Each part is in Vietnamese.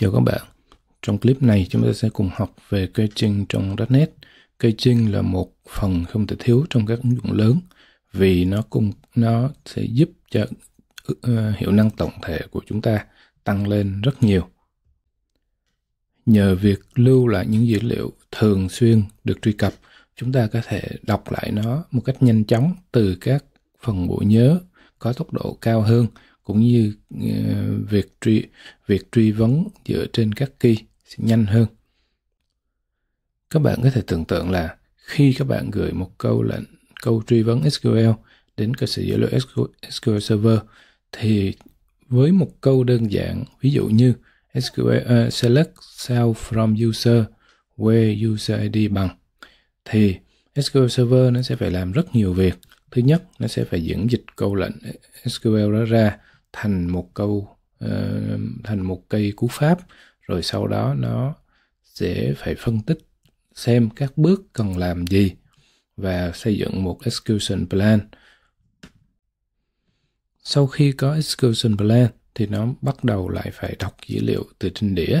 Chào các bạn, trong clip này chúng ta sẽ cùng học về cây coaching trong .NET. Coaching là một phần không thể thiếu trong các ứng dụng lớn vì nó cùng nó sẽ giúp cho uh, hiệu năng tổng thể của chúng ta tăng lên rất nhiều. Nhờ việc lưu lại những dữ liệu thường xuyên được truy cập, chúng ta có thể đọc lại nó một cách nhanh chóng từ các phần bộ nhớ có tốc độ cao hơn cũng như ờ, việc truy việc truy vấn dựa trên các key sẽ nhanh hơn. Các bạn có thể tưởng tượng là khi các bạn gửi một câu lệnh câu truy vấn SQL đến cơ sở dữ liệu SQL Server thì với một câu đơn giản ví dụ như SQL uh, ờ, select cell from user where user ID bằng thì SQL Server nó sẽ phải làm rất nhiều việc. Thứ nhất, nó sẽ phải diễn dịch câu lệnh SQL đó ra thành một câu uh, thành một cây cú pháp rồi sau đó nó sẽ phải phân tích xem các bước cần làm gì và xây dựng một execution plan. Sau khi có execution plan thì nó bắt đầu lại phải đọc dữ liệu từ trên đĩa.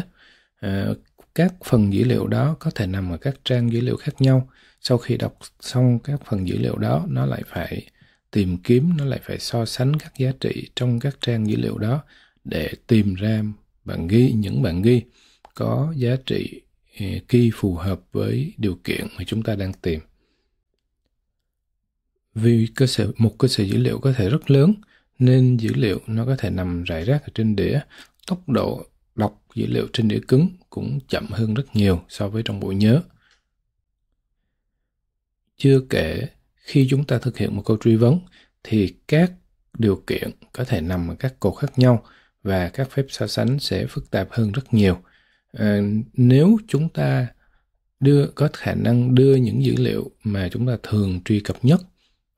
À, các phần dữ liệu đó có thể nằm ở các trang dữ liệu khác nhau. Sau khi đọc xong các phần dữ liệu đó, nó lại phải tìm kiếm nó lại phải so sánh các giá trị trong các trang dữ liệu đó để tìm ra bản ghi những bản ghi có giá trị ờ, khi phù hợp với điều kiện mà chúng ta đang tìm vì cơ sở một cơ sở dữ liệu có thể rất lớn nên dữ liệu nó có thể nằm rải rác ở trên đĩa tốc độ đọc dữ liệu trên đĩa cứng cũng chậm hơn rất nhiều so với trong bộ nhớ chưa kể khi chúng ta thực hiện một câu truy vấn thì các điều kiện có thể nằm ở các cột khác nhau và các phép so sánh sẽ phức tạp hơn rất nhiều à, nếu chúng ta đưa có khả năng đưa những dữ liệu mà chúng ta thường truy cập nhất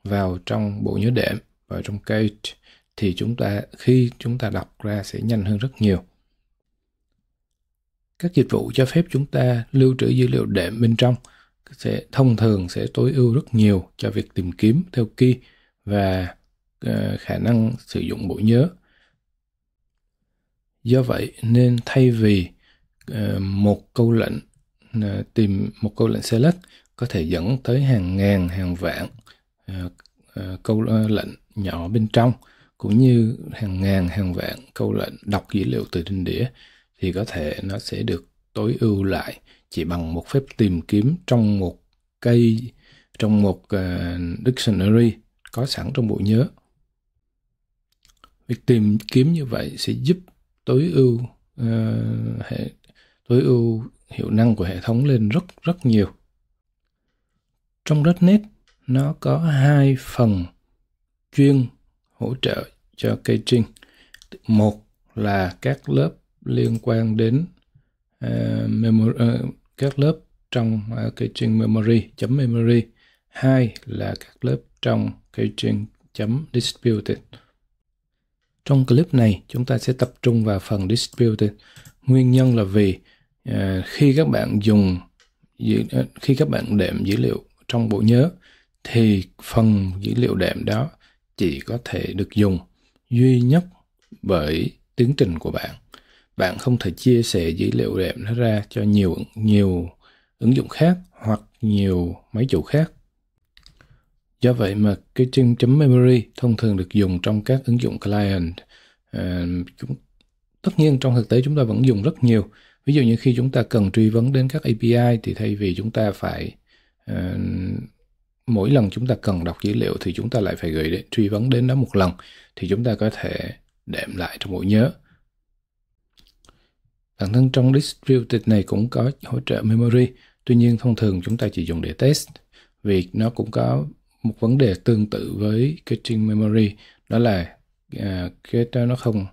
vào trong bộ nhớ đệm vào trong cage thì chúng ta khi chúng ta đọc ra sẽ nhanh hơn rất nhiều các dịch vụ cho phép chúng ta lưu trữ dữ liệu đệm bên trong sẽ thông thường sẽ tối ưu rất nhiều cho việc tìm kiếm theo key và ờ, khả năng sử dụng bộ nhớ. Do vậy nên thay vì ờ, một câu lệnh ờ, tìm một câu lệnh select có thể dẫn tới hàng ngàn hàng vạn câu lệnh nhỏ bên trong cũng như hàng ngàn hàng vạn câu lệnh đọc dữ liệu từ trên đĩa thì có thể nó sẽ được tối ưu lại chỉ bằng một phép tìm kiếm trong một cây trong một uh, dictionary có sẵn trong bộ nhớ. Việc tìm kiếm như vậy sẽ giúp tối ưu uh, hệ tối ưu hiệu năng của hệ thống lên rất rất nhiều. Trong .NET nó có hai phần chuyên hỗ trợ cho caching. Một là các lớp liên quan đến uh, ờ, memory, uh, các lớp trong uh, cái chuyên memory chấm memory hai là các lớp trong cái chuyên chấm distributed trong clip này chúng ta sẽ tập trung vào phần distributed nguyên nhân là vì uh, khi các bạn dùng à, khi các bạn đệm dữ liệu trong bộ nhớ thì phần dữ liệu đệm đó chỉ có thể được dùng duy nhất bởi tiến trình của bạn bạn không thể chia sẻ dữ liệu đệm nó ra cho nhiều nhiều ứng dụng khác hoặc nhiều máy chủ khác. Do vậy mà cái chân chấm memory thông thường được dùng trong các ứng dụng client. À, chúng, tất nhiên trong thực tế chúng ta vẫn dùng rất nhiều. Ví dụ như khi chúng ta cần truy vấn đến các API thì thay vì chúng ta phải à, mỗi lần chúng ta cần đọc dữ liệu thì chúng ta lại phải gửi để, truy vấn đến đó một lần thì chúng ta có thể đệm lại trong bộ nhớ Bản thân trong distributed này cũng có hỗ trợ memory, tuy nhiên thông thường chúng ta chỉ dùng để test vì nó cũng có một vấn đề tương tự với caching memory đó là à, cái đó nó không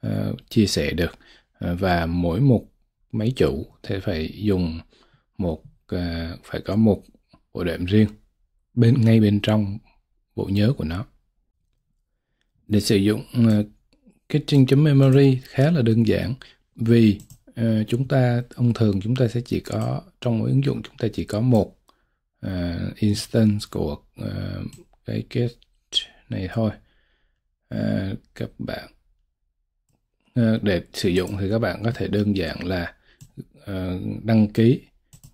à, chia sẻ được à, và mỗi một máy chủ thì phải dùng một phải có một bộ đệm riêng bên ngay bên trong bộ nhớ của nó để sử dụng caching.memory khá là đơn giản vì uh, chúng ta thông thường chúng ta sẽ chỉ có trong mỗi ứng dụng chúng ta chỉ có một uh, instance của uh, cái get này thôi uh, các bạn uh, để sử dụng thì các bạn có thể đơn giản là uh, đăng ký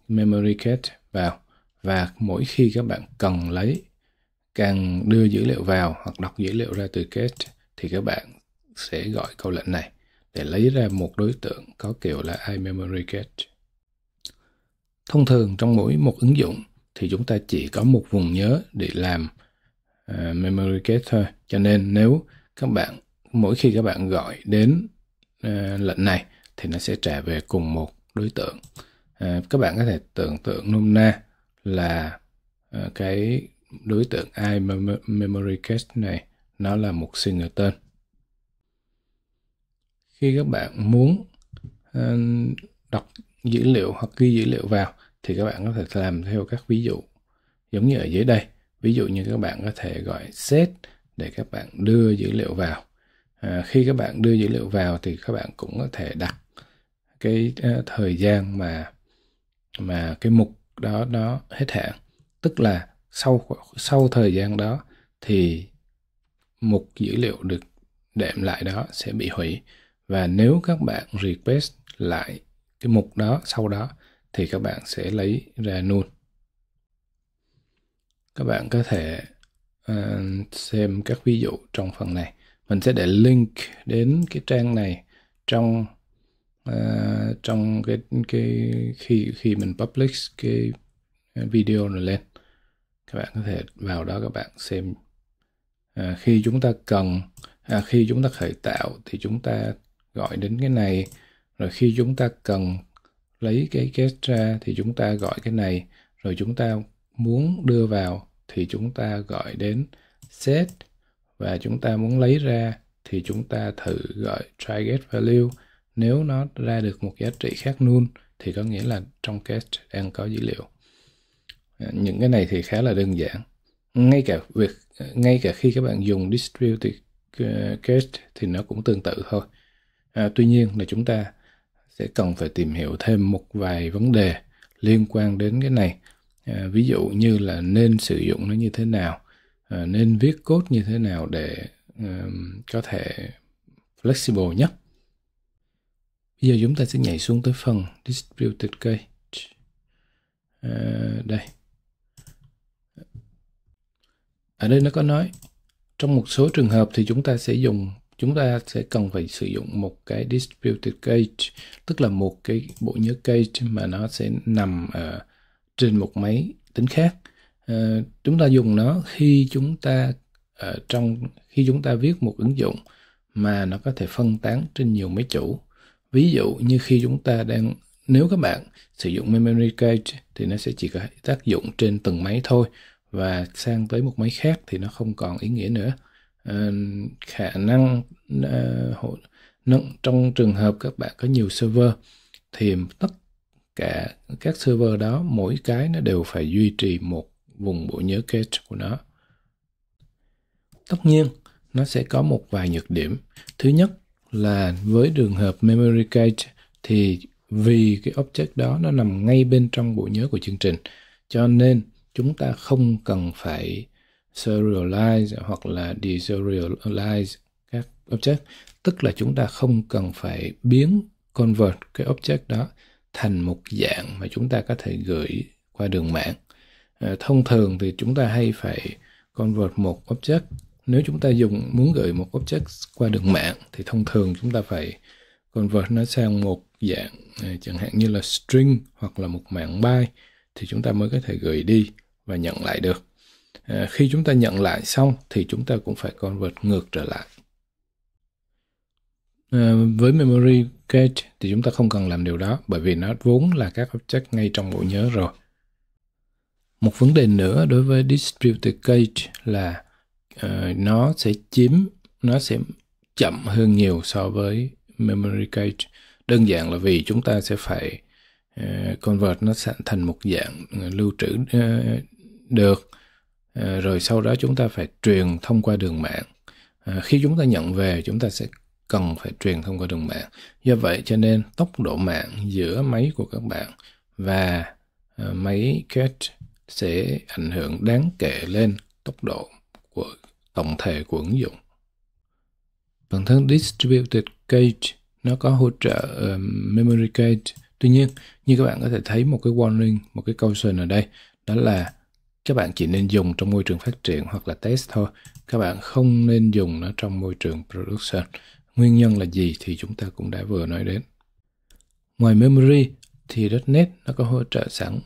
memory cache vào và mỗi khi các bạn cần lấy càng đưa dữ liệu vào hoặc đọc dữ liệu ra từ cache thì các bạn sẽ gọi câu lệnh này để lấy ra một đối tượng có kiểu là iMemory Cache. Thông thường trong mỗi một ứng dụng thì chúng ta chỉ có một vùng nhớ để làm uh, memory cache thôi. Cho nên nếu các bạn mỗi khi các bạn gọi đến uh, lệnh này thì nó sẽ trả về cùng một đối tượng. Uh, các bạn có thể tưởng tượng nôm na là uh, cái đối tượng iMemory cache này nó là một singleton khi các bạn muốn ờ, đọc dữ liệu hoặc ghi dữ liệu vào thì các bạn có thể làm theo các ví dụ giống như ở dưới đây ví dụ như các bạn có thể gọi set để các bạn đưa dữ liệu vào à, khi các bạn đưa dữ liệu vào thì các bạn cũng có thể đặt cái uh, thời gian mà mà cái mục đó nó hết hạn tức là sau sau thời gian đó thì mục dữ liệu được đệm lại đó sẽ bị hủy và nếu các bạn request lại cái mục đó sau đó thì các bạn sẽ lấy ra null các bạn có thể uh, xem các ví dụ trong phần này mình sẽ để link đến cái trang này trong uh, trong cái cái khi khi mình publish cái video này lên các bạn có thể vào đó các bạn xem uh, khi chúng ta cần à, khi chúng ta khởi tạo thì chúng ta gọi đến cái này rồi khi chúng ta cần lấy cái guest ra thì chúng ta gọi cái này rồi chúng ta muốn đưa vào thì chúng ta gọi đến set và chúng ta muốn lấy ra thì chúng ta thử gọi try get value nếu nó ra được một giá trị khác null thì có nghĩa là trong cast đang có dữ liệu à, những cái này thì khá là đơn giản ngay cả việc à, ngay cả khi các bạn dùng distributed cast à, thì nó cũng tương tự thôi À, tuy nhiên là chúng ta sẽ cần phải tìm hiểu thêm một vài vấn đề liên quan đến cái này. À, ví dụ như là nên sử dụng nó như thế nào, à, nên viết code như thế nào để à, có thể flexible nhất. Bây giờ chúng ta sẽ nhảy xuống tới phần distributed cage. À, đây. Ở đây nó có nói trong một số trường hợp thì chúng ta sẽ dùng chúng ta sẽ cần phải sử dụng một cái distributed gate tức là một cái bộ nhớ gate mà nó sẽ nằm ở ờ, trên một máy tính khác uh, chúng ta dùng nó khi chúng ta ở ờ, trong khi chúng ta viết một ứng dụng mà nó có thể phân tán trên nhiều máy chủ ví dụ như khi chúng ta đang nếu các bạn sử dụng memory gate thì nó sẽ chỉ có tác dụng trên từng máy thôi và sang tới một máy khác thì nó không còn ý nghĩa nữa Ờ, khả năng uh, nâng trong trường hợp các bạn có nhiều server thì tất cả các server đó mỗi cái nó đều phải duy trì một vùng bộ nhớ cache của nó tất nhiên nó sẽ có một vài nhược điểm thứ nhất là với trường hợp memory cache thì vì cái object đó nó nằm ngay bên trong bộ nhớ của chương trình cho nên chúng ta không cần phải serialize hoặc là deserialize các object tức là chúng ta không cần phải biến convert cái object đó thành một dạng mà chúng ta có thể gửi qua đường mạng à, thông thường thì chúng ta hay phải convert một object nếu chúng ta dùng muốn gửi một object qua đường mạng thì thông thường chúng ta phải convert nó sang một dạng à, chẳng hạn như là string hoặc là một mạng byte thì chúng ta mới có thể gửi đi và nhận lại được Ờ, khi chúng ta nhận lại xong thì chúng ta cũng phải convert ngược trở lại ờ, với memory cache thì chúng ta không cần làm điều đó bởi vì nó vốn là các object ngay trong bộ nhớ rồi một vấn đề nữa đối với distributed cache là ờ, nó sẽ chiếm nó sẽ chậm hơn nhiều so với memory cache đơn giản là vì chúng ta sẽ phải convert nó thành một dạng lưu trữ được Ờ, rồi sau đó chúng ta phải truyền thông qua đường mạng ờ, khi chúng ta nhận về chúng ta sẽ cần phải truyền thông qua đường mạng do vậy cho nên tốc độ mạng giữa máy của các bạn và ờ, máy CAT sẽ ảnh hưởng đáng kể lên tốc độ của tổng thể của ứng dụng bản thân distributed cache nó có hỗ trợ uh, memory cache tuy nhiên như các bạn có thể thấy một cái warning một cái caution ở đây đó là các bạn chỉ nên dùng trong môi trường phát triển hoặc là test thôi các bạn không nên dùng nó trong môi trường production nguyên nhân là gì thì chúng ta cũng đã vừa nói đến ngoài memory thì .NET nó có hỗ trợ sẵn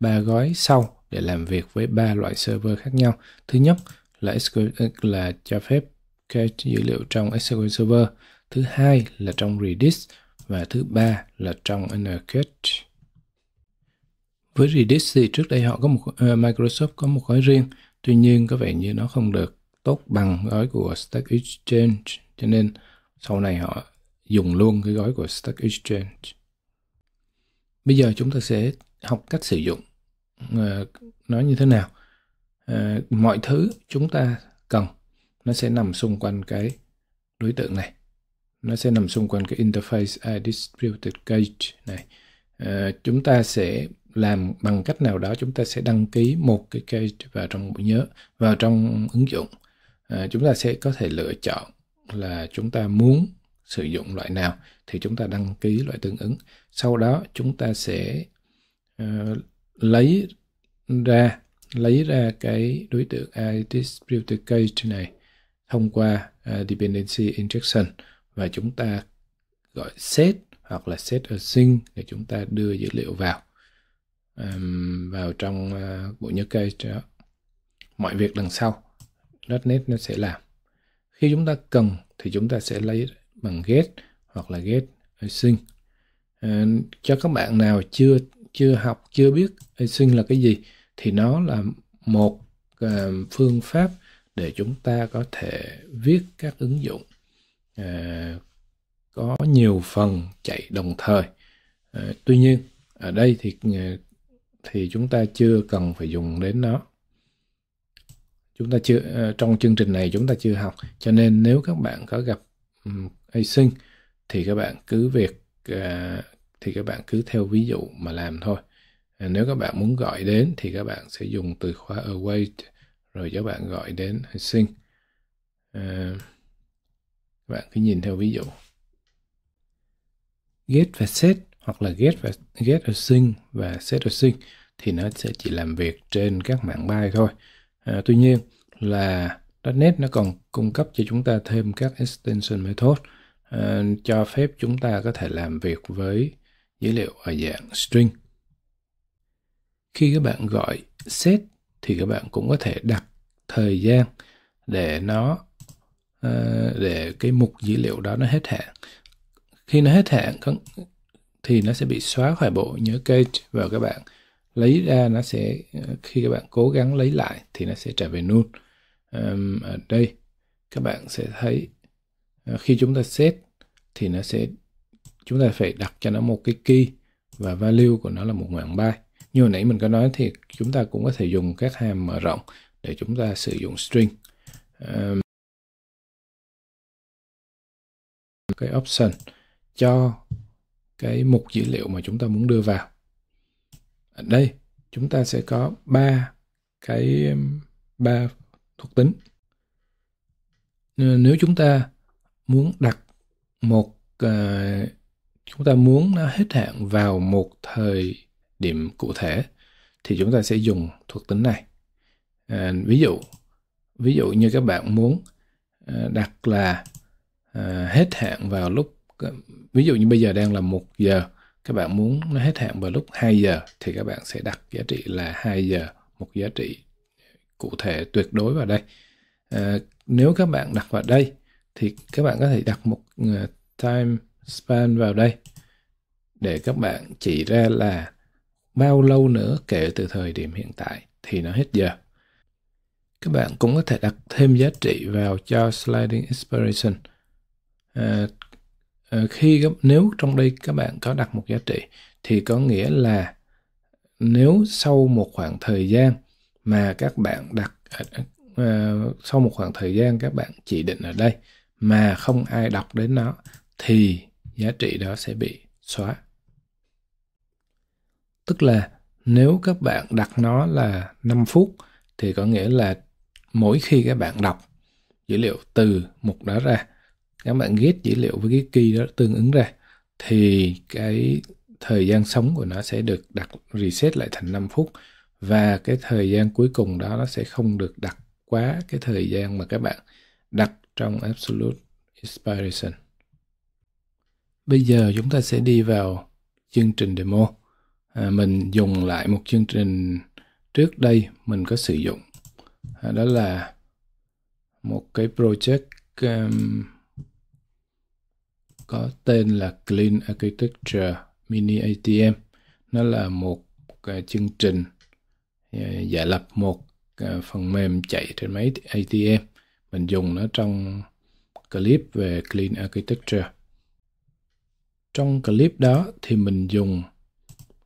ba gói sau để làm việc với ba loại server khác nhau thứ nhất là SQL ờ, là cho phép cái dữ liệu trong SQL Server thứ hai là trong Redis và thứ ba là trong NCAT với Redis thì trước đây họ có một uh, Microsoft có một gói riêng, tuy nhiên có vẻ như nó không được tốt bằng gói của Stack Exchange, cho nên sau này họ dùng luôn cái gói của Stack Exchange. Bây giờ chúng ta sẽ học cách sử dụng uh, nó như thế nào. Uh, mọi thứ chúng ta cần nó sẽ nằm xung quanh cái đối tượng này nó sẽ nằm xung quanh cái interface distributed gate này à, chúng ta sẽ làm bằng cách nào đó chúng ta sẽ đăng ký một cái case vào trong bộ nhớ vào trong ứng dụng à, chúng ta sẽ có thể lựa chọn là chúng ta muốn sử dụng loại nào thì chúng ta đăng ký loại tương ứng sau đó chúng ta sẽ uh, lấy ra lấy ra cái đối tượng iDistributed case này thông qua uh, dependency injection và chúng ta gọi set hoặc là set async để chúng ta đưa dữ liệu vào um, vào trong uh, bộ nhớ cây cho mọi việc đằng sau .NET nó sẽ làm khi chúng ta cần thì chúng ta sẽ lấy bằng get hoặc là get async uh, cho các bạn nào chưa chưa học chưa biết async là cái gì thì nó là một uh, phương pháp để chúng ta có thể viết các ứng dụng uh, có nhiều phần chạy đồng thời uh, tuy nhiên ở đây thì thì chúng ta chưa cần phải dùng đến nó chúng ta chưa ờ, trong chương trình này chúng ta chưa học cho nên nếu các bạn có gặp um, async thì các bạn cứ việc ờ, thì các bạn cứ theo ví dụ mà làm thôi ờ, nếu các bạn muốn gọi đến thì các bạn sẽ dùng từ khóa await rồi các bạn gọi đến async uh, các bạn cứ nhìn theo ví dụ get và set hoặc là get và get async và set async thì nó sẽ chỉ làm việc trên các mạng bay thôi. À, tuy nhiên là .NET nó còn cung cấp cho chúng ta thêm các extension method à, cho phép chúng ta có thể làm việc với dữ liệu ở dạng string. Khi các bạn gọi set thì các bạn cũng có thể đặt thời gian để nó à, để cái mục dữ liệu đó nó hết hạn. Khi nó hết hạn thì nó sẽ bị xóa khỏi bộ nhớ cache và các bạn lấy ra nó sẽ khi các bạn cố gắng lấy lại thì nó sẽ trở về null um, ở đây các bạn sẽ thấy ờ, khi chúng ta set thì nó sẽ chúng ta phải đặt cho nó một cái key và value của nó là một ngoạn byte như hồi nãy mình có nói thì chúng ta cũng có thể dùng các hàm mở rộng để chúng ta sử dụng string um, cái option cho cái mục dữ liệu mà chúng ta muốn đưa vào. Ở đây chúng ta sẽ có ba cái ba thuộc tính. Nếu chúng ta muốn đặt một ờ, chúng ta muốn nó hết hạn vào một thời điểm cụ thể thì chúng ta sẽ dùng thuộc tính này. Ờ, ví dụ ví dụ như các bạn muốn ờ, đặt là hết hạn vào lúc Ờ, ví dụ như bây giờ đang là một giờ các bạn muốn nó hết hạn vào lúc 2 giờ thì các bạn sẽ đặt giá trị là 2 giờ một giá trị cụ thể tuyệt đối vào đây à, nếu các bạn đặt vào đây thì các bạn có thể đặt một ờ, time span vào đây để các bạn chỉ ra là bao lâu nữa kể từ thời điểm hiện tại thì nó hết giờ các bạn cũng có thể đặt thêm giá trị vào cho sliding expiration à, Ờ, khi nếu trong đây các bạn có đặt một giá trị thì có nghĩa là nếu sau một khoảng thời gian mà các bạn đặt uh, sau một khoảng thời gian các bạn chỉ định ở đây mà không ai đọc đến nó thì giá trị đó sẽ bị xóa tức là nếu các bạn đặt nó là 5 phút thì có nghĩa là mỗi khi các bạn đọc dữ liệu từ mục đó ra các bạn ghét dữ liệu với cái key đó tương ứng ra thì cái thời gian sống của nó sẽ được đặt reset lại thành 5 phút và cái thời gian cuối cùng đó nó sẽ không được đặt quá cái thời gian mà các bạn đặt trong absolute expiration. Bây giờ chúng ta sẽ đi vào chương trình demo. À, mình dùng lại một chương trình trước đây mình có sử dụng. À, đó là một cái project um, có tên là Clean Architecture Mini ATM. Nó là một chương trình à, giả lập một à, phần mềm chạy trên máy ATM. Mình dùng nó trong clip về Clean Architecture. Trong clip đó thì mình dùng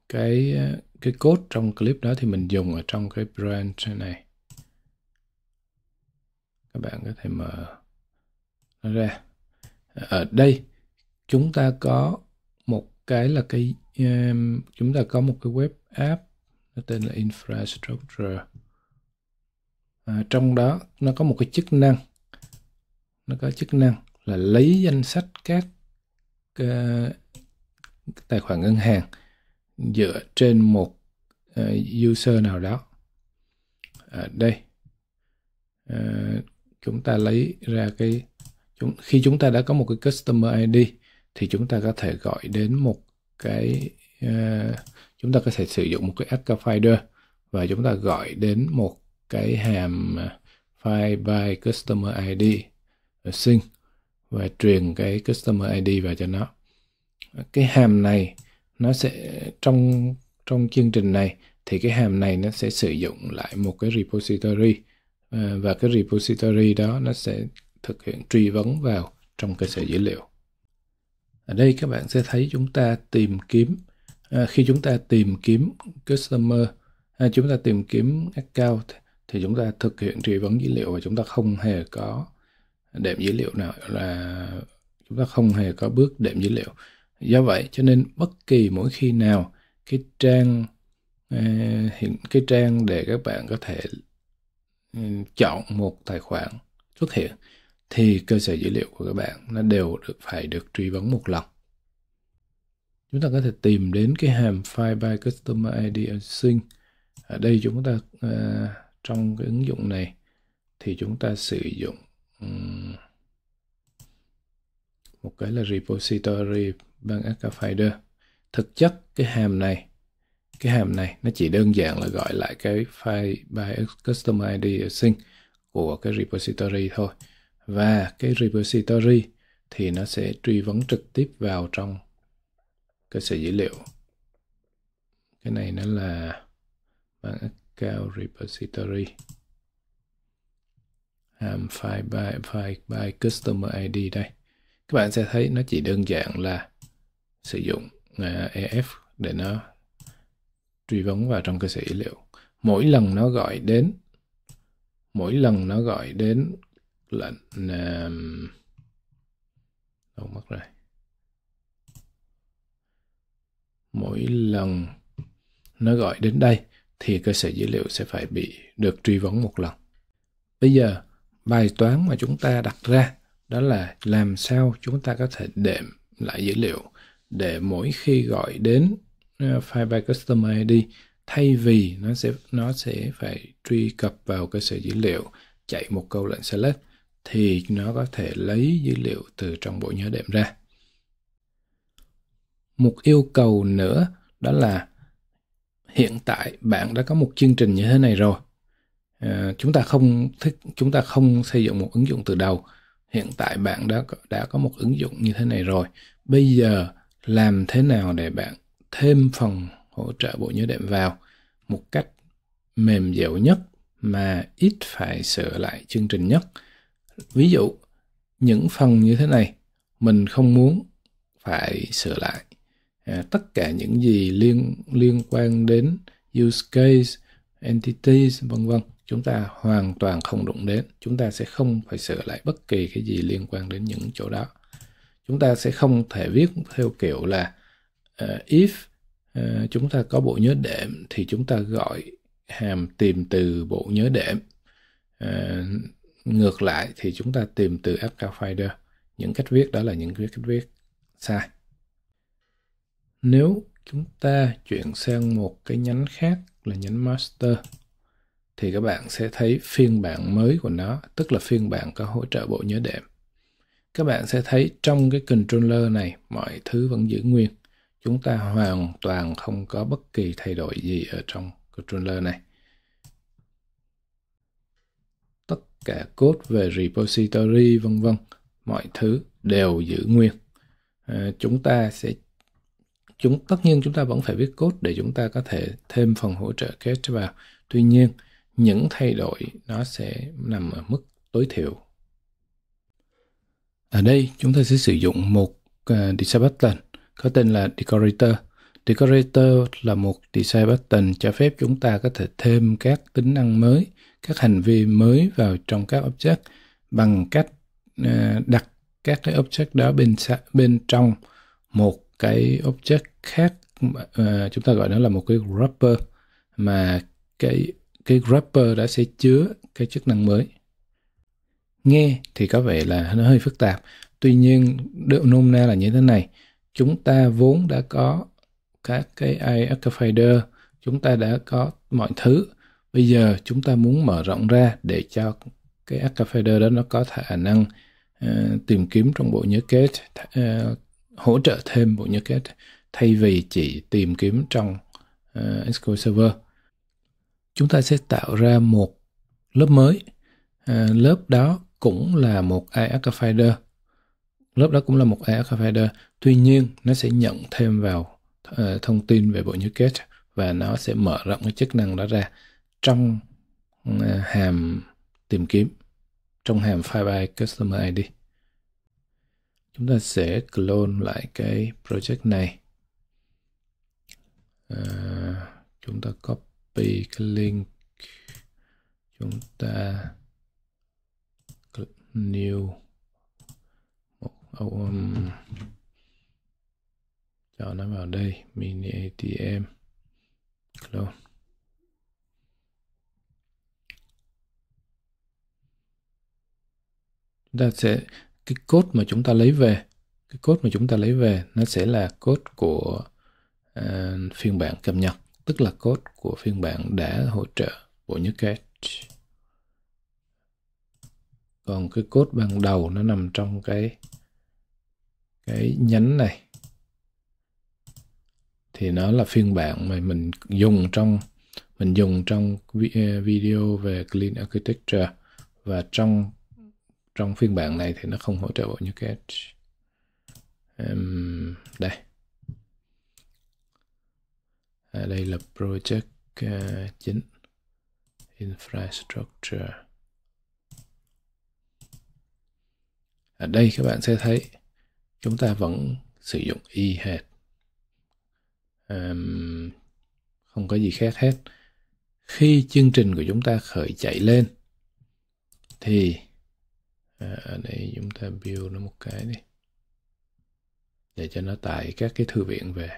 cái à, cái code trong clip đó thì mình dùng ở trong cái branch này. Các bạn có thể mở nó ra. Ở đây chúng ta có một cái là cái um, chúng ta có một cái web app nó tên là infrastructure à, trong đó nó có một cái chức năng nó có chức năng là lấy danh sách các uh, tài khoản ngân hàng dựa trên một uh, user nào đó ở à, đây uh, chúng ta lấy ra cái chúng, khi chúng ta đã có một cái customer ID thì chúng ta có thể gọi đến một cái uh, chúng ta có thể sử dụng một cái Akka Finder và chúng ta gọi đến một cái hàm ờ, file by customer ID ờ, sync và truyền cái customer ID vào cho nó. Cái hàm này nó sẽ trong trong chương trình này thì cái hàm này nó sẽ sử dụng lại một cái repository và cái repository đó nó sẽ thực hiện truy vấn vào trong cơ sở dữ liệu ở đây các bạn sẽ thấy chúng ta tìm kiếm à, khi chúng ta tìm kiếm customer à, chúng ta tìm kiếm account thì chúng ta thực hiện truy vấn dữ liệu và chúng ta không hề có đệm dữ liệu nào là chúng ta không hề có bước đệm dữ liệu do vậy cho nên bất kỳ mỗi khi nào cái trang à, hiện cái trang để các bạn có thể ừ, chọn một tài khoản xuất hiện thì cơ sở dữ liệu của các bạn nó đều được phải được truy vấn một lần. Chúng ta có thể tìm đến cái hàm file by customer ID sync. Ở đây chúng ta uh, trong cái ứng dụng này thì chúng ta sử dụng um, một cái là repository bằng Akka Finder. Thực chất cái hàm này cái hàm này nó chỉ đơn giản là gọi lại cái file by customer ID sync của cái repository thôi và cái repository thì nó sẽ truy vấn trực tiếp vào trong cơ sở dữ liệu cái này nó là bằng account repository um, file by file by customer id đây các bạn sẽ thấy nó chỉ đơn giản là sử dụng uh, à, ef để nó truy vấn vào trong cơ sở dữ liệu mỗi lần nó gọi đến mỗi lần nó gọi đến lệnh um, đâu mất rồi mỗi lần nó gọi đến đây thì cơ sở dữ liệu sẽ phải bị được truy vấn một lần bây giờ bài toán mà chúng ta đặt ra đó là làm sao chúng ta có thể đệm lại dữ liệu để mỗi khi gọi đến ờ, file by customer ID thay vì nó sẽ nó sẽ phải truy cập vào cơ sở dữ liệu chạy một câu lệnh select thì nó có thể lấy dữ liệu từ trong bộ nhớ đệm ra. Một yêu cầu nữa đó là hiện tại bạn đã có một chương trình như thế này rồi. À, chúng ta không thích chúng ta không xây dựng một ứng dụng từ đầu. Hiện tại bạn đã đã có một ứng dụng như thế này rồi. Bây giờ làm thế nào để bạn thêm phần hỗ trợ bộ nhớ đệm vào một cách mềm dẻo nhất mà ít phải sửa lại chương trình nhất Ví dụ, những phần như thế này mình không muốn phải sửa lại. À, tất cả những gì liên liên quan đến use case, entities vân vân, chúng ta hoàn toàn không đụng đến. Chúng ta sẽ không phải sửa lại bất kỳ cái gì liên quan đến những chỗ đó. Chúng ta sẽ không thể viết theo kiểu là uh, if uh, chúng ta có bộ nhớ đệm thì chúng ta gọi hàm tìm từ bộ nhớ đệm uh, Ngược lại thì chúng ta tìm từ FK Finder. Những cách viết đó là những cách viết sai. Nếu chúng ta chuyển sang một cái nhánh khác là nhánh master thì các bạn sẽ thấy phiên bản mới của nó, tức là phiên bản có hỗ trợ bộ nhớ đệm. Các bạn sẽ thấy trong cái controller này mọi thứ vẫn giữ nguyên. Chúng ta hoàn toàn không có bất kỳ thay đổi gì ở trong controller này. cả code về repository vân vân mọi thứ đều giữ nguyên à, chúng ta sẽ chúng tất nhiên chúng ta vẫn phải viết code để chúng ta có thể thêm phần hỗ trợ cache vào tuy nhiên những thay đổi nó sẽ nằm ở mức tối thiểu ở đây chúng ta sẽ sử dụng một uh, design button có tên là decorator decorator là một design button cho phép chúng ta có thể thêm các tính năng mới các hành vi mới vào trong các object bằng cách ờ, đặt các cái object đó bên bên trong một cái object khác uh, chúng ta gọi nó là một cái wrapper mà cái cái wrapper đã sẽ chứa cái chức năng mới nghe thì có vẻ là nó hơi phức tạp tuy nhiên độ nôm na là như thế này chúng ta vốn đã có các cái ai chúng ta đã có mọi thứ Bây giờ chúng ta muốn mở rộng ra để cho cái Accafader đó nó có khả năng uh, tìm kiếm trong bộ nhớ kết, uh, hỗ trợ thêm bộ nhớ kết thay vì chỉ tìm kiếm trong uh, ờ, SQL Server. Chúng ta sẽ tạo ra một lớp mới. Uh, lớp đó cũng là một Ask Lớp đó cũng là một Ask Tuy nhiên, nó sẽ nhận thêm vào uh, thông tin về bộ nhớ kết và nó sẽ mở rộng cái chức năng đó ra trong ờ, hàm tìm kiếm trong hàm file by customer ID. Chúng ta sẽ clone lại cái project này. À, chúng ta copy cái link chúng ta new một um, cho nó vào đây mini atm clone ta sẽ cái code mà chúng ta lấy về cái code mà chúng ta lấy về nó sẽ là code của uh, phiên bản cập nhật tức là code của phiên bản đã hỗ trợ bộ nhớ cache còn cái code ban đầu nó nằm trong cái cái nhánh này thì nó là phiên bản mà mình dùng trong mình dùng trong ờ, video về clean architecture và trong trong phiên bản này thì nó không hỗ trợ bộ như cái um, đây à, đây là project uh, chính infrastructure ở à, đây các bạn sẽ thấy chúng ta vẫn sử dụng y e hệt um, không có gì khác hết khi chương trình của chúng ta khởi chạy lên thì à, ở đây chúng ta build nó một cái đi để cho nó tải các cái thư viện về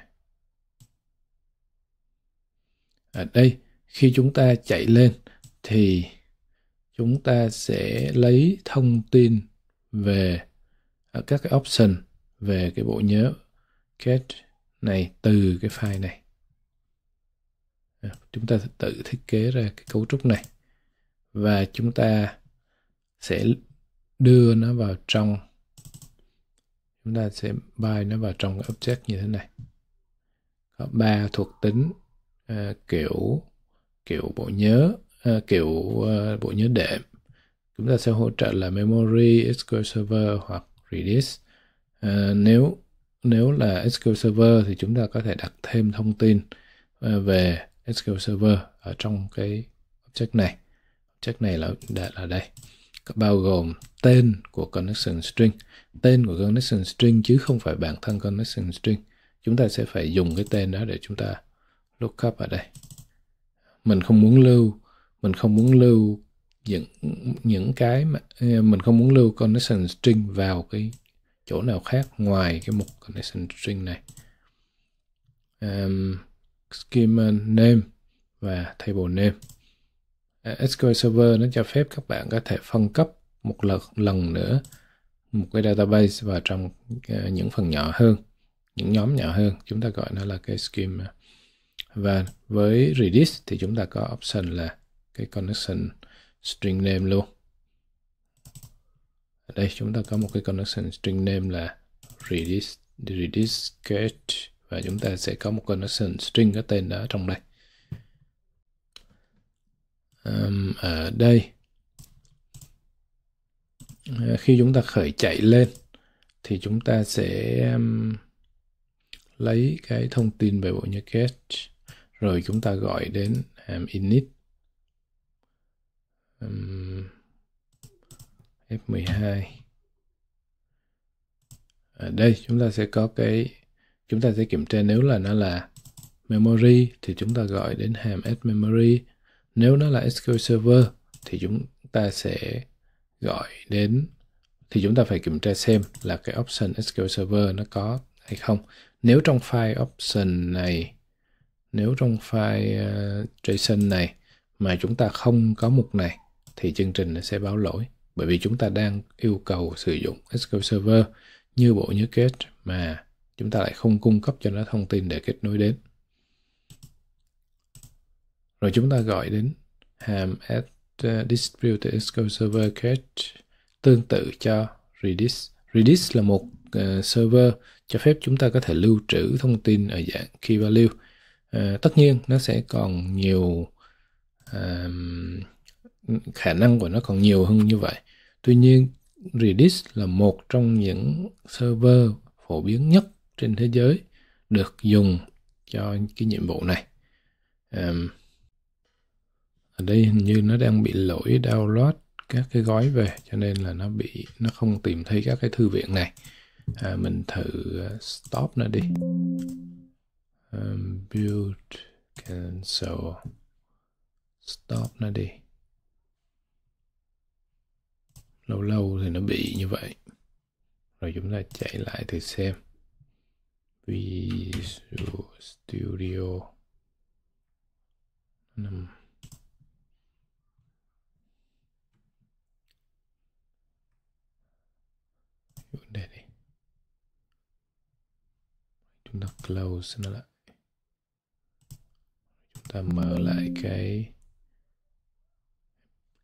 ở à, đây khi chúng ta chạy lên thì chúng ta sẽ lấy thông tin về à, các cái option về cái bộ nhớ get này từ cái file này à, chúng ta tự thiết kế ra cái cấu trúc này và chúng ta sẽ đưa nó vào trong chúng ta sẽ bay nó vào trong cái object như thế này có ba thuộc tính uh, kiểu kiểu bộ nhớ uh, kiểu uh, bộ nhớ đệm chúng ta sẽ hỗ trợ là memory SQL Server hoặc Redis uh, nếu nếu là SQL Server thì chúng ta có thể đặt thêm thông tin uh, về SQL Server ở trong cái object này object này là đã là đây bao gồm tên của connection string, tên của connection string chứ không phải bản thân connection string. Chúng ta sẽ phải dùng cái tên đó để chúng ta lookup ở đây. Mình không muốn lưu, mình không muốn lưu những những cái mà mình không muốn lưu connection string vào cái chỗ nào khác ngoài cái mục connection string này. Um, schema name và table name Ờ, SQL Server nó cho phép các bạn có thể phân cấp một lần, lần nữa một cái database vào trong ờ, những phần nhỏ hơn, những nhóm nhỏ hơn. Chúng ta gọi nó là cái schema. Ờ, và với Redis thì chúng ta có option là cái connection string name luôn. Ở đây chúng ta có một cái connection string name là Redis, Redis get và chúng ta sẽ có một connection string có tên đó trong đây um, ở đây ờ, khi chúng ta khởi chạy lên thì chúng ta sẽ um, lấy cái thông tin về bộ nhớ cache rồi chúng ta gọi đến um, init um, F12 ở đây chúng ta sẽ có cái chúng ta sẽ kiểm tra nếu là nó là memory thì chúng ta gọi đến hàm s memory nếu nó là SQL Server thì chúng ta sẽ gọi đến thì chúng ta phải kiểm tra xem là cái option SQL Server nó có hay không. Nếu trong file option này nếu trong file uh, JSON này mà chúng ta không có mục này thì chương trình sẽ báo lỗi bởi vì chúng ta đang yêu cầu sử dụng SQL Server như bộ nhớ kết mà chúng ta lại không cung cấp cho nó thông tin để kết nối đến rồi chúng ta gọi đến hàm um, add uh, SQL Server cache tương tự cho redis redis là một uh, server cho phép chúng ta có thể lưu trữ thông tin ở dạng key value uh, tất nhiên nó sẽ còn nhiều um, khả năng của nó còn nhiều hơn như vậy tuy nhiên redis là một trong những server phổ biến nhất trên thế giới được dùng cho cái nhiệm vụ này um, ở đây hình như nó đang bị lỗi download các cái gói về cho nên là nó bị nó không tìm thấy các cái thư viện này à, mình thử à, stop nó đi um, build cancel stop nó đi lâu lâu thì nó bị như vậy rồi chúng ta chạy lại thử xem Visual Studio 5 vấn đề này chúng ta close nó lại chúng ta mở lại cái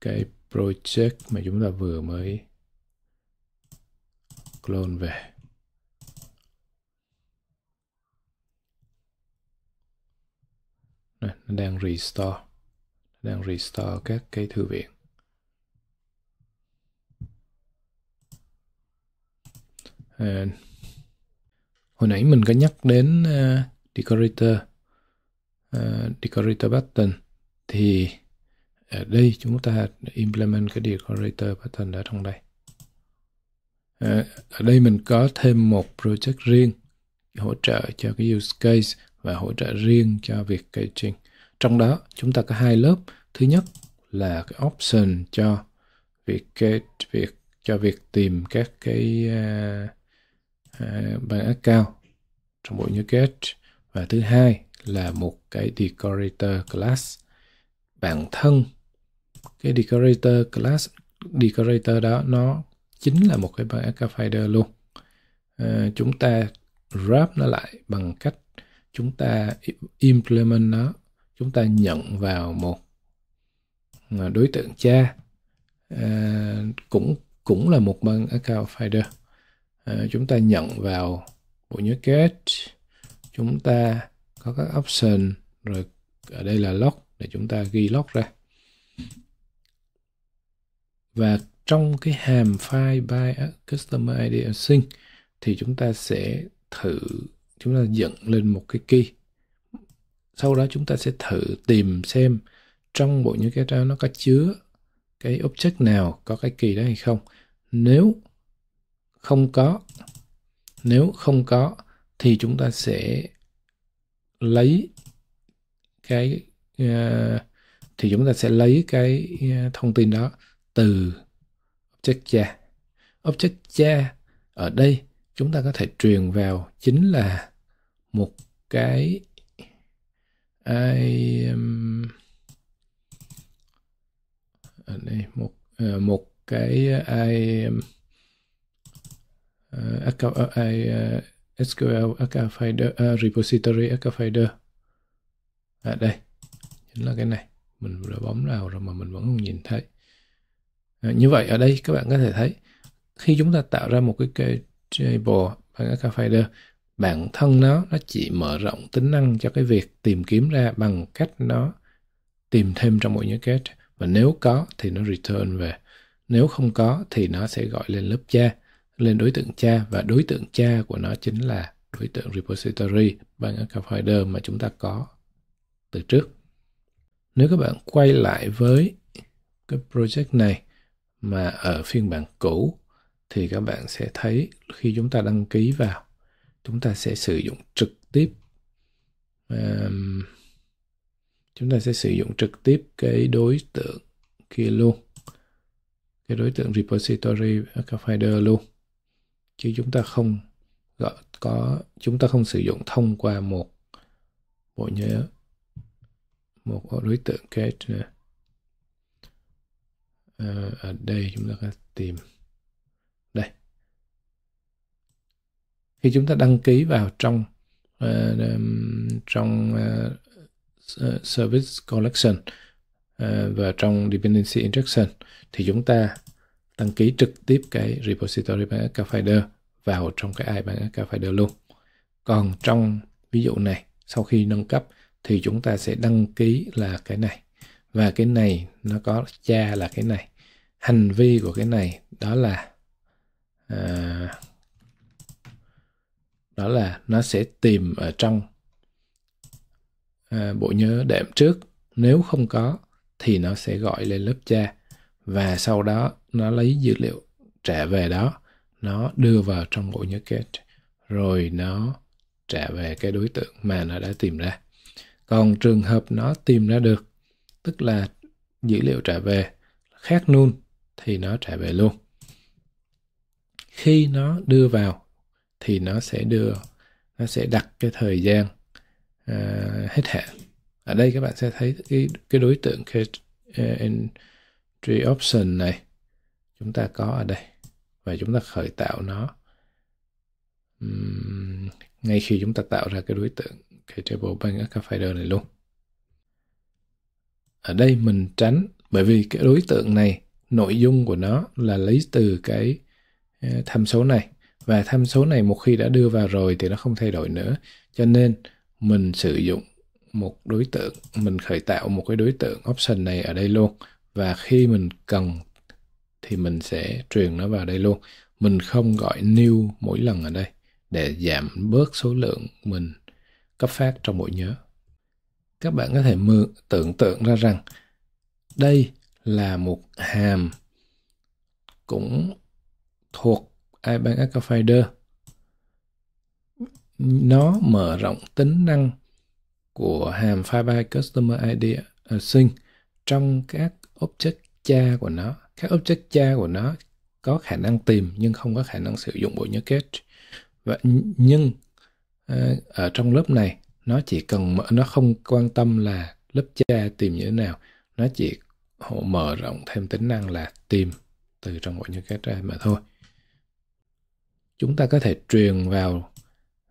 cái project mà chúng ta vừa mới clone về nó đang restore nó đang restore các cái thư viện À, hồi nãy mình có nhắc đến uh, decorator uh, decorator button thì ở đây chúng ta implement cái decorator button ở trong đây à, ở đây mình có thêm một project riêng hỗ trợ cho cái use case và hỗ trợ riêng cho việc cây trình trong đó chúng ta có hai lớp thứ nhất là cái option cho việc cái việc cho việc tìm các cái uh, Ờ, bằng ác cao trong bộ nhớ kết và thứ hai là một cái decorator class bản thân cái decorator class decorator đó nó chính là một cái bằng ác finder luôn à, chúng ta wrap nó lại bằng cách chúng ta implement nó chúng ta nhận vào một à, đối tượng cha à, cũng cũng là một bằng cao finder Ờ, chúng ta nhận vào bộ nhớ kết chúng ta có các option rồi ở đây là log để chúng ta ghi log ra và trong cái hàm file by customer id async thì chúng ta sẽ thử chúng ta dựng lên một cái key sau đó chúng ta sẽ thử tìm xem trong bộ nhớ kết đó nó có chứa cái object nào có cái kỳ đó hay không nếu không có nếu không có thì chúng ta sẽ lấy cái uh, thì chúng ta sẽ lấy cái ờ, thông tin đó từ object cha object cha ở đây chúng ta có thể truyền vào chính là một cái ai um, ở đây một ờ, một cái ai um, Eh, Akka ai eh, eh, SQL Akka Finder à, repository Akka Finder à đây chính là cái này mình vừa bấm vào rồi mà mình vẫn không nhìn thấy à, như vậy ở đây các bạn có thể thấy khi chúng ta tạo ra một cái table bằng Akka Finder bản thân nó nó chỉ mở rộng tính năng cho cái việc tìm kiếm ra bằng cách nó tìm thêm trong mỗi những cái và nếu có thì nó return về nếu không có thì nó sẽ gọi lên lớp cha lên đối tượng cha và đối tượng cha của nó chính là đối tượng repository bằng archive folder mà chúng ta có từ trước. Nếu các bạn quay lại với cái project này mà ở phiên bản cũ thì các bạn sẽ thấy khi chúng ta đăng ký vào chúng ta sẽ sử dụng trực tiếp um, chúng ta sẽ sử dụng trực tiếp cái đối tượng kia luôn cái đối tượng repository archive folder luôn chứ chúng ta không gọi có chúng ta không sử dụng thông qua một bộ nhớ một đối tượng kết nữa. À, ở đây chúng ta có tìm đây khi chúng ta đăng ký vào trong uh, um, trong uh, service collection uh, và trong dependency injection thì chúng ta đăng ký trực tiếp cái repository BNSK Finder vào trong cái ai BNSK Finder luôn. Còn trong ví dụ này, sau khi nâng cấp thì chúng ta sẽ đăng ký là cái này và cái này nó có cha là cái này. Hành vi của cái này đó là à, đó là nó sẽ tìm ở trong à, bộ nhớ đệm trước nếu không có thì nó sẽ gọi lên lớp cha và sau đó nó lấy dữ liệu trả về đó nó đưa vào trong bộ nhớ cache rồi nó trả về cái đối tượng mà nó đã tìm ra còn trường hợp nó tìm ra được tức là dữ liệu trả về khác luôn thì nó trả về luôn khi nó đưa vào thì nó sẽ đưa nó sẽ đặt cái thời gian à, hết hạn ở đây các bạn sẽ thấy cái cái đối tượng cái à, entry option này chúng ta có ở đây và chúng ta khởi tạo nó um, ngay khi chúng ta tạo ra cái đối tượng cái table bank archiver này luôn ở đây mình tránh bởi vì cái đối tượng này nội dung của nó là lấy từ cái ờ, tham số này và tham số này một khi đã đưa vào rồi thì nó không thay đổi nữa cho nên mình sử dụng một đối tượng mình khởi tạo một cái đối tượng option này ở đây luôn và khi mình cần thì mình sẽ truyền nó vào đây luôn mình không gọi new mỗi lần ở đây để giảm bớt số lượng mình cấp phát trong bộ nhớ các bạn có thể mượn tưởng tượng ra rằng đây là một hàm cũng thuộc iBank Archifider nó mở rộng tính năng của hàm file by customer id à, sinh trong các object cha của nó các object cha của nó có khả năng tìm nhưng không có khả năng sử dụng bộ nhớ kết và nhưng ờ, ở trong lớp này nó chỉ cần mở, nó không quan tâm là lớp cha tìm như thế nào nó chỉ mở rộng thêm tính năng là tìm từ trong bộ nhớ kết ra mà thôi chúng ta có thể truyền vào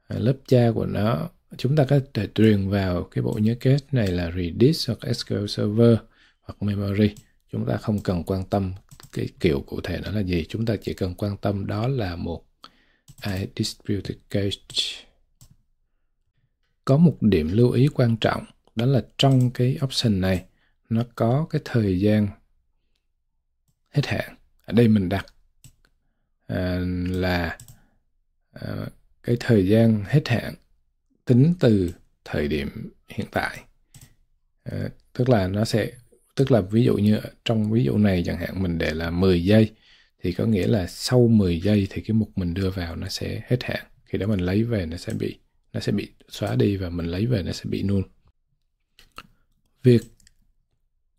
ờ, lớp cha của nó chúng ta có thể truyền vào cái bộ nhớ kết này là redis hoặc SQL Server hoặc memory chúng ta không cần quan tâm cái kiểu cụ thể nó là gì chúng ta chỉ cần quan tâm đó là một I distributed cage có một điểm lưu ý quan trọng đó là trong cái option này nó có cái thời gian hết hạn ở đây mình đặt à, là à, cái thời gian hết hạn tính từ thời điểm hiện tại à, tức là nó sẽ Tức là ví dụ như trong ví dụ này chẳng hạn mình để là 10 giây thì có nghĩa là sau 10 giây thì cái mục mình đưa vào nó sẽ hết hạn. Khi đó mình lấy về nó sẽ bị nó sẽ bị xóa đi và mình lấy về nó sẽ bị null. Việc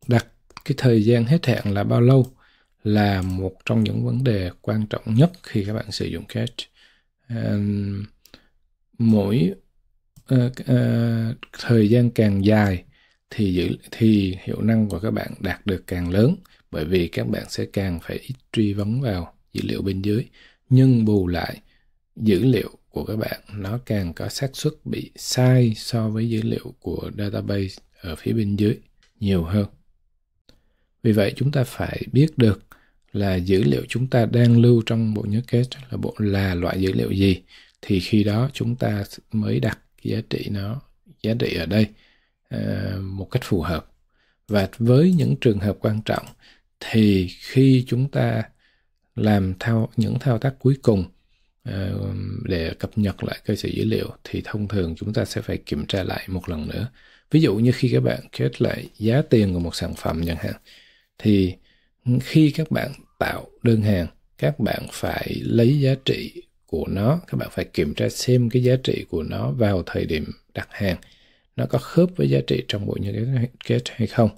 đặt cái thời gian hết hạn là bao lâu là một trong những vấn đề quan trọng nhất khi các bạn sử dụng cache Um, mỗi uh, uh, thời gian càng dài thì giữ thì hiệu năng của các bạn đạt được càng lớn bởi vì các bạn sẽ càng phải ít truy vấn vào dữ liệu bên dưới nhưng bù lại dữ liệu của các bạn nó càng có xác suất bị sai so với dữ liệu của database ở phía bên dưới nhiều hơn. Vì vậy chúng ta phải biết được là dữ liệu chúng ta đang lưu trong bộ nhớ kết là bộ là loại dữ liệu gì thì khi đó chúng ta mới đặt giá trị nó giá trị ở đây Ờ, một cách phù hợp và với những trường hợp quan trọng thì khi chúng ta làm thao những thao tác cuối cùng ờ, để cập nhật lại cơ sở dữ liệu thì thông thường chúng ta sẽ phải kiểm tra lại một lần nữa ví dụ như khi các bạn kết lại giá tiền của một sản phẩm chẳng hạn thì khi các bạn tạo đơn hàng các bạn phải lấy giá trị của nó các bạn phải kiểm tra xem cái giá trị của nó vào thời điểm đặt hàng nó có khớp với giá trị trong bộ nhớ kết hay không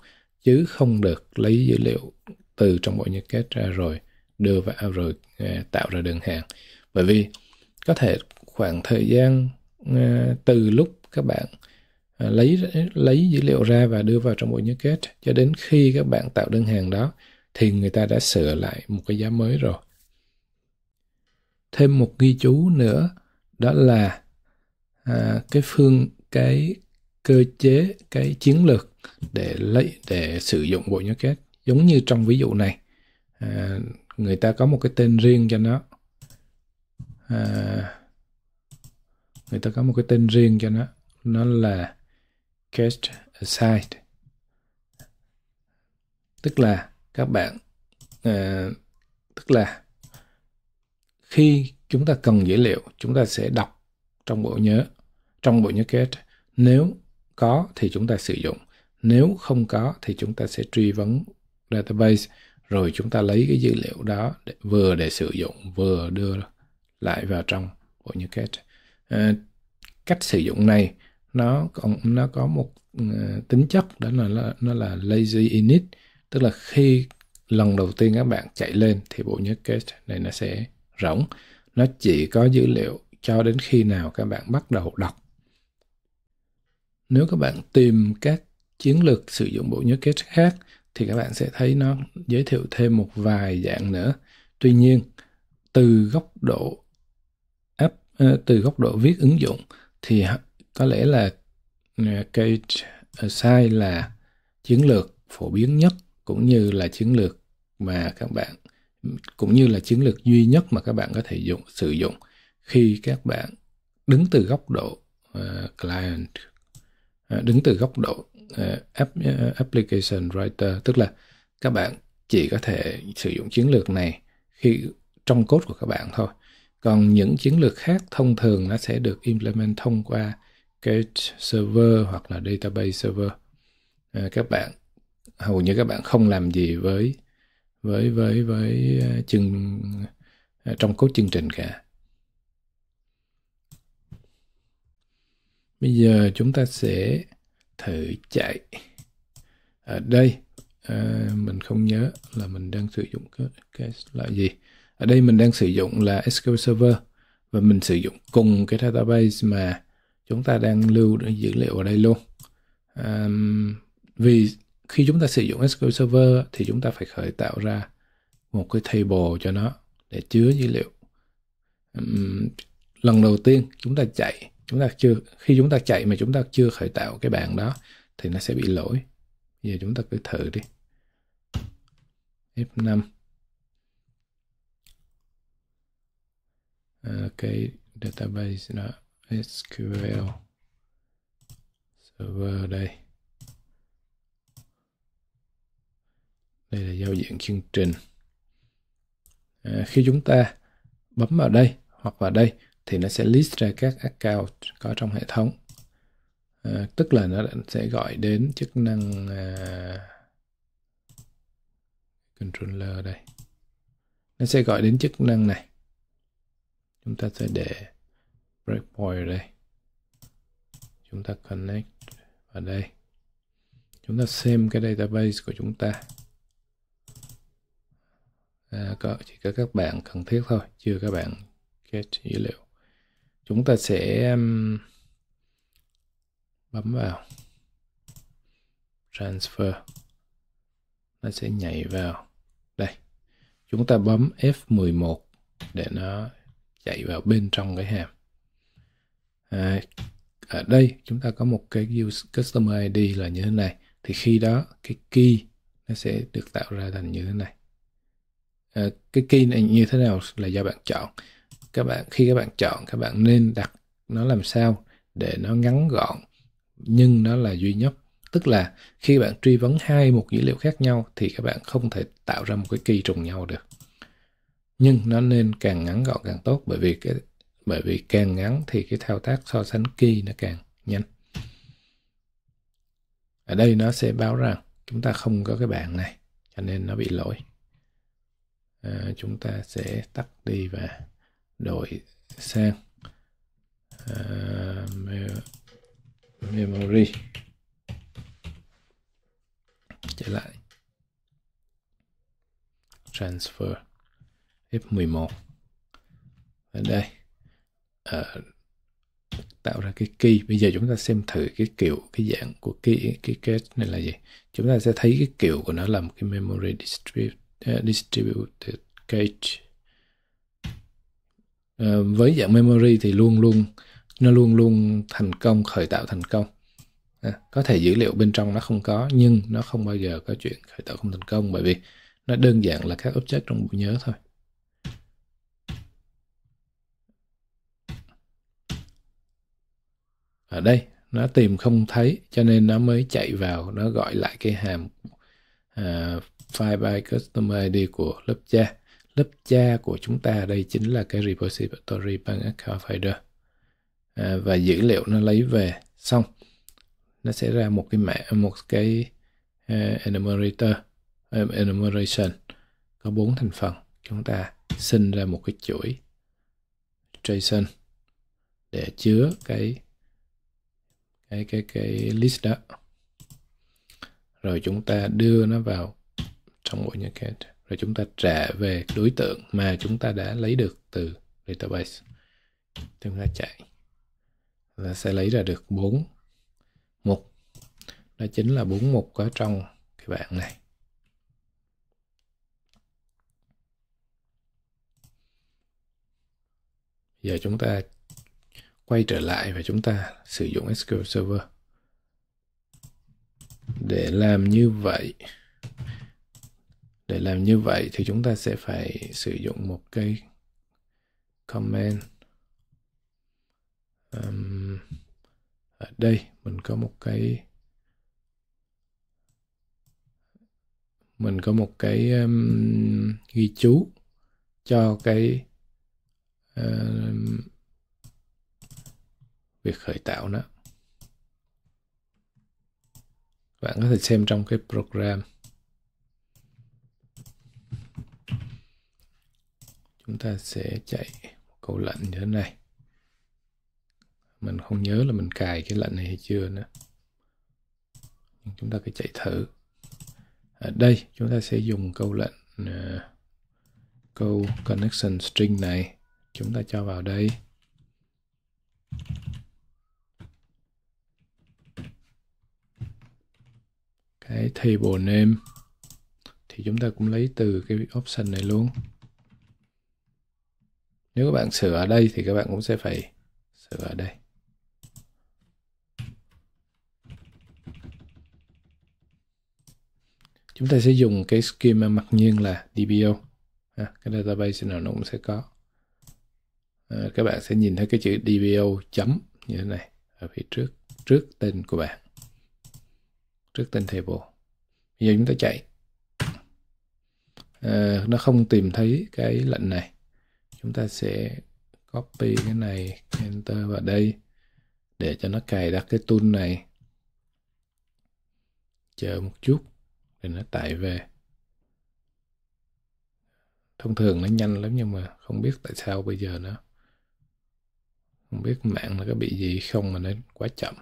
chứ không được lấy dữ liệu từ trong bộ nhớ kết ra rồi đưa vào rồi à, tạo ra đơn hàng bởi vì có thể khoảng thời gian à, từ lúc các bạn à, lấy lấy dữ liệu ra và đưa vào trong bộ nhớ kết cho đến khi các bạn tạo đơn hàng đó thì người ta đã sửa lại một cái giá mới rồi thêm một ghi chú nữa đó là à, cái phương cái cơ chế cái chiến lược để lấy để sử dụng bộ nhớ kết giống như trong ví dụ này à, người ta có một cái tên riêng cho nó à, người ta có một cái tên riêng cho nó nó là cache aside tức là các bạn à, tức là khi chúng ta cần dữ liệu chúng ta sẽ đọc trong bộ nhớ trong bộ nhớ cache nếu có thì chúng ta sử dụng nếu không có thì chúng ta sẽ truy vấn database rồi chúng ta lấy cái dữ liệu đó để, vừa để sử dụng vừa đưa lại vào trong bộ như kết à, cách sử dụng này nó còn nó có một uh, tính chất đó là nó là lazy init tức là khi lần đầu tiên các bạn chạy lên thì bộ nhớ kết này nó sẽ rỗng nó chỉ có dữ liệu cho đến khi nào các bạn bắt đầu đọc nếu các bạn tìm các chiến lược sử dụng bộ nhớ kết khác thì các bạn sẽ thấy nó giới thiệu thêm một vài dạng nữa tuy nhiên từ góc độ app ờ, từ góc độ viết ứng dụng thì có lẽ là ờ, cái ờ, sai là chiến lược phổ biến nhất cũng như là chiến lược mà các bạn cũng như là chiến lược duy nhất mà các bạn có thể dùng sử dụng khi các bạn đứng từ góc độ uh, client Ờ, đứng từ góc độ ờ, ờ, application writer tức là các bạn chỉ có thể sử dụng chiến lược này khi trong code của các bạn thôi còn những chiến lược khác thông thường nó sẽ được implement thông qua cái server hoặc là database server các bạn hầu như các bạn không làm gì với với với với chương trong cốt chương trình cả Bây giờ chúng ta sẽ thử chạy ở à, đây à, mình không nhớ là mình đang sử dụng cái cái loại gì ở đây mình đang sử dụng là SQL Server và mình sử dụng cùng cái database mà chúng ta đang lưu dữ liệu ở đây luôn à, vì khi chúng ta sử dụng SQL Server thì chúng ta phải khởi tạo ra một cái table cho nó để chứa dữ liệu à, lần đầu tiên chúng ta chạy chúng ta chưa khi chúng ta chạy mà chúng ta chưa khởi tạo cái bảng đó thì nó sẽ bị lỗi bây giờ chúng ta cứ thử đi F5 ok database đó SQL server đây đây là giao diện chương trình à, khi chúng ta bấm vào đây hoặc vào đây thì nó sẽ list ra các account có trong hệ thống à, tức là nó sẽ gọi đến chức năng à, controller đây nó sẽ gọi đến chức năng này chúng ta sẽ để breakpoint ở đây chúng ta connect ở đây chúng ta xem cái database của chúng ta à, có chỉ có các bạn cần thiết thôi chưa các bạn get dữ liệu chúng ta sẽ um, bấm vào transfer nó sẽ nhảy vào đây chúng ta bấm F11 để nó chạy vào bên trong cái hàm à, ở đây chúng ta có một cái user customer ID là như thế này thì khi đó cái key nó sẽ được tạo ra thành như thế này à, cái key này như thế nào là do bạn chọn các bạn khi các bạn chọn các bạn nên đặt nó làm sao để nó ngắn gọn nhưng nó là duy nhất tức là khi bạn truy vấn hai một dữ liệu khác nhau thì các bạn không thể tạo ra một cái kỳ trùng nhau được nhưng nó nên càng ngắn gọn càng tốt bởi vì cái bởi vì càng ngắn thì cái thao tác so sánh key nó càng nhanh ở đây nó sẽ báo rằng chúng ta không có cái bảng này cho nên nó bị lỗi à, chúng ta sẽ tắt đi và đổi sang uh, memory trở lại transfer F11 ở đây uh, tạo ra cái key bây giờ chúng ta xem thử cái kiểu cái dạng của key cái cache này là gì chúng ta sẽ thấy cái kiểu của nó là một cái memory distrib uh, distributed cache Ờ, với dạng memory thì luôn luôn nó luôn luôn thành công khởi tạo thành công à, có thể dữ liệu bên trong nó không có nhưng nó không bao giờ có chuyện khởi tạo không thành công bởi vì nó đơn giản là các object trong bộ nhớ thôi ở đây nó tìm không thấy cho nên nó mới chạy vào nó gọi lại cái hàm uh, file by customer id của lớp cha lớp cha của chúng ta đây chính là cái repository bằng account à, và dữ liệu nó lấy về xong nó sẽ ra một cái mẹ một cái uh, enumerator uh, enumeration có bốn thành phần chúng ta sinh ra một cái chuỗi JSON để chứa cái cái cái cái list đó rồi chúng ta đưa nó vào trong mỗi những cái rồi chúng ta trả về đối tượng mà chúng ta đã lấy được từ database chúng ta chạy là sẽ lấy ra được bốn mục đó chính là bốn mục có trong cái bảng này giờ chúng ta quay trở lại và chúng ta sử dụng SQL Server để làm như vậy để làm như vậy thì chúng ta sẽ phải sử dụng một cái comment um, ở đây mình có một cái mình có một cái um, ghi chú cho cái um, việc khởi tạo đó bạn có thể xem trong cái program chúng ta sẽ chạy một câu lệnh như thế này mình không nhớ là mình cài cái lệnh này hay chưa nữa nhưng chúng ta cứ chạy thử ở à, đây chúng ta sẽ dùng câu lệnh uh, câu connection string này chúng ta cho vào đây cái table name thì chúng ta cũng lấy từ cái option này luôn nếu các bạn sửa ở đây thì các bạn cũng sẽ phải sửa ở đây chúng ta sẽ dùng cái schema mặc nhiên là DBO à, cái database nào nó cũng sẽ có à, các bạn sẽ nhìn thấy cái chữ DBO chấm như thế này ở phía trước trước tên của bạn trước tên table bây giờ chúng ta chạy à, nó không tìm thấy cái lệnh này chúng ta sẽ copy cái này enter vào đây để cho nó cài đặt cái tool này chờ một chút để nó tải về thông thường nó nhanh lắm nhưng mà không biết tại sao bây giờ nó không biết mạng nó có bị gì không mà nó quá chậm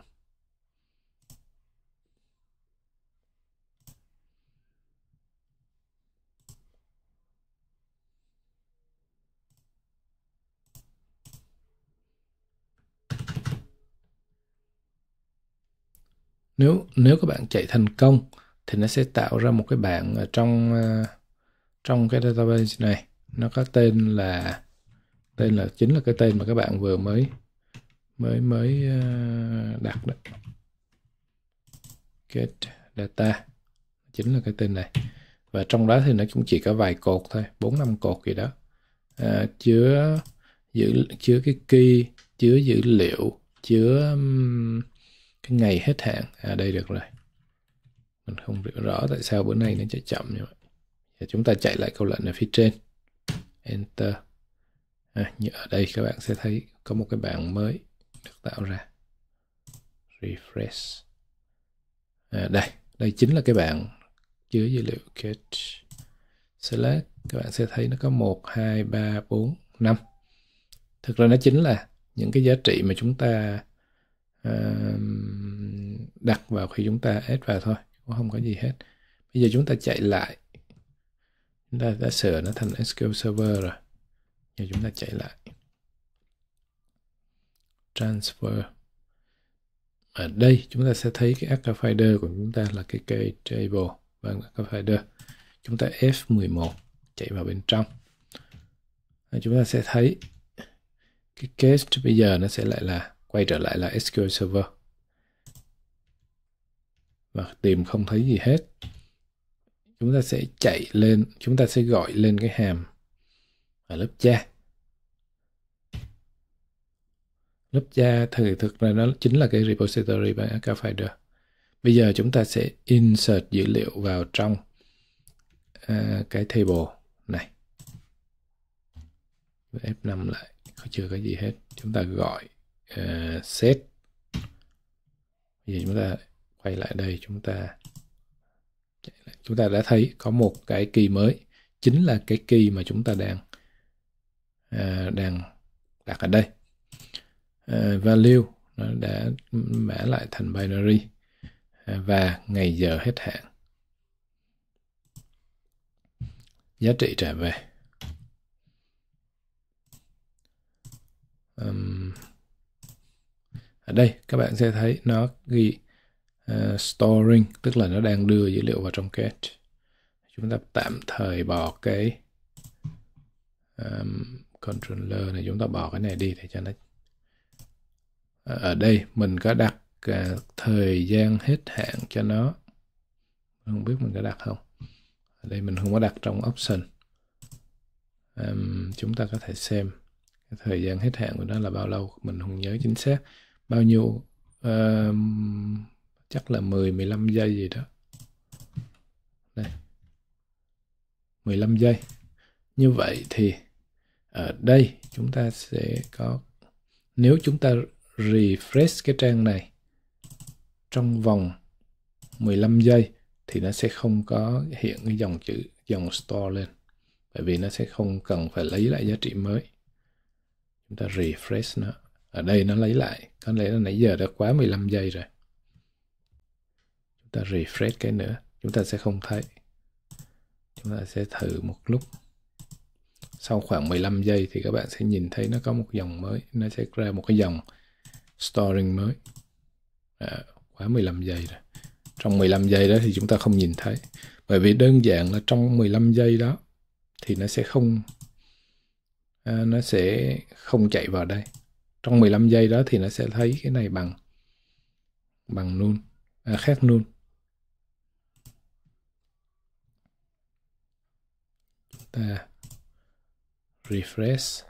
nếu nếu các bạn chạy thành công thì nó sẽ tạo ra một cái bảng ở trong ờ, trong cái database này nó có tên là tên là chính là cái tên mà các bạn vừa mới mới mới ờ, đặt đó get data chính là cái tên này và trong đó thì nó cũng chỉ có vài cột thôi bốn năm cột gì đó à, chứa giữ chứa cái key chứa dữ liệu chứa um, cái ngày hết hạn à đây được rồi mình không hiểu rõ tại sao bữa nay nó chạy chậm như vậy và chúng ta chạy lại câu lệnh ở phía trên enter à, như ở đây các bạn sẽ thấy có một cái bảng mới được tạo ra refresh à, đây đây chính là cái bảng chứa dữ liệu catch select các bạn sẽ thấy nó có 1, 2, 3, 4, 5 thực ra nó chính là những cái giá trị mà chúng ta đặt vào khi chúng ta ép vào thôi cũng không có gì hết bây giờ chúng ta chạy lại chúng ta đã sửa nó thành SQL Server rồi giờ chúng ta chạy lại transfer ở đây chúng ta sẽ thấy cái Akka Finder của chúng ta là cái cây table và vâng, Akka Finder chúng ta F11 chạy vào bên trong và chúng ta sẽ thấy cái case bây giờ nó sẽ lại là quay trở lại là SQL Server và tìm không thấy gì hết chúng ta sẽ chạy lên chúng ta sẽ gọi lên cái hàm ở lớp cha lớp cha thì thực ra nó chính là cái repository bằng Akka Finder bây giờ chúng ta sẽ insert dữ liệu vào trong uh, cái table này F5 lại chưa có gì hết chúng ta gọi uh, ờ, set bây chúng ta quay lại đây chúng ta chúng ta đã thấy có một cái kỳ mới chính là cái kỳ mà chúng ta đang uh, đang đặt ở đây uh, value nó đã mã lại thành binary uh, và ngày giờ hết hạn giá trị trả về um, ở đây các bạn sẽ thấy nó ghi uh, storing tức là nó đang đưa dữ liệu vào trong cache chúng ta tạm thời bỏ cái um, controller này chúng ta bỏ cái này đi để cho nó ờ, ở đây mình có đặt uh, thời gian hết hạn cho nó không biết mình có đặt không ở đây mình không có đặt trong option um, chúng ta có thể xem thời gian hết hạn của nó là bao lâu mình không nhớ chính xác bao nhiêu uh, chắc là 10 15 giây gì đó đây 15 giây như vậy thì ở đây chúng ta sẽ có nếu chúng ta refresh cái trang này trong vòng 15 giây thì nó sẽ không có hiện cái dòng chữ dòng store lên bởi vì nó sẽ không cần phải lấy lại giá trị mới chúng ta refresh nữa ở đây nó lấy lại có lẽ là nãy giờ đã quá 15 giây rồi chúng ta refresh cái nữa chúng ta sẽ không thấy chúng ta sẽ thử một lúc sau khoảng 15 giây thì các bạn sẽ nhìn thấy nó có một dòng mới nó sẽ ra một cái dòng storing mới à, quá 15 giây rồi trong 15 giây đó thì chúng ta không nhìn thấy bởi vì đơn giản là trong 15 giây đó thì nó sẽ không à, nó sẽ không chạy vào đây trong 15 giây đó thì nó sẽ thấy cái này bằng bằng nun à, khác nun chúng ta refresh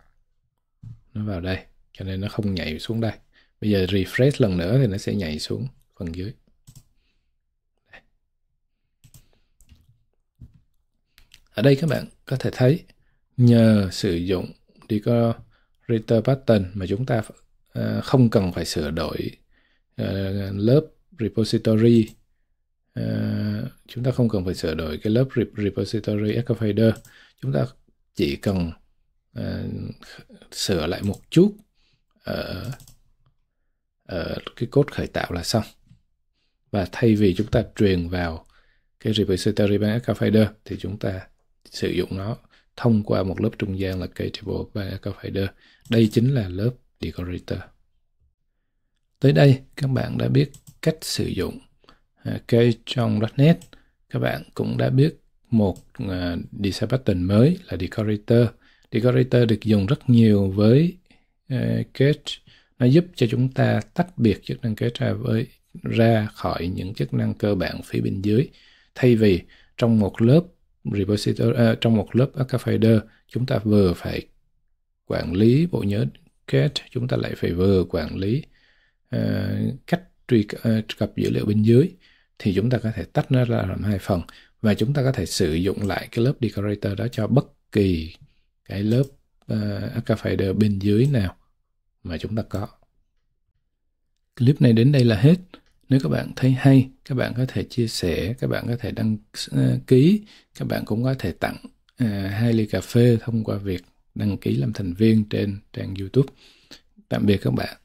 nó vào đây cho nên nó không nhảy xuống đây bây giờ refresh lần nữa thì nó sẽ nhảy xuống phần dưới ở đây các bạn có thể thấy nhờ sử dụng đi có Reader Pattern mà chúng ta ờ, không cần phải sửa đổi ờ, lớp repository ờ, chúng ta không cần phải sửa đổi cái lớp repository Ecofider chúng ta chỉ cần sửa lại một chút ở ở cái cốt khởi tạo là xong và thay vì chúng ta truyền vào cái repository bằng Ecofider thì chúng ta sử dụng nó thông qua một lớp trung gian là Gateable và Packer Đây chính là lớp Decorator. Tới đây, các bạn đã biết cách sử dụng à, cây trong .NET. Các bạn cũng đã biết một à, design pattern mới là Decorator. Decorator được dùng rất nhiều với uh, Nó giúp cho chúng ta tách biệt chức năng Cage ra, với, ra khỏi những chức năng cơ bản phía bên dưới. Thay vì trong một lớp repository à, trong một lớp Archifider chúng ta vừa phải quản lý bộ nhớ get chúng ta lại phải vừa quản lý à, cách truy à, cập dữ liệu bên dưới thì chúng ta có thể tách nó ra làm hai phần và chúng ta có thể sử dụng lại cái lớp decorator đó cho bất kỳ cái lớp uh, à, Archifider bên dưới nào mà chúng ta có. Clip này đến đây là hết nếu các bạn thấy hay các bạn có thể chia sẻ các bạn có thể đăng ờ, ký các bạn cũng có thể tặng ờ, hai ly cà phê thông qua việc đăng ký làm thành viên trên trang youtube tạm biệt các bạn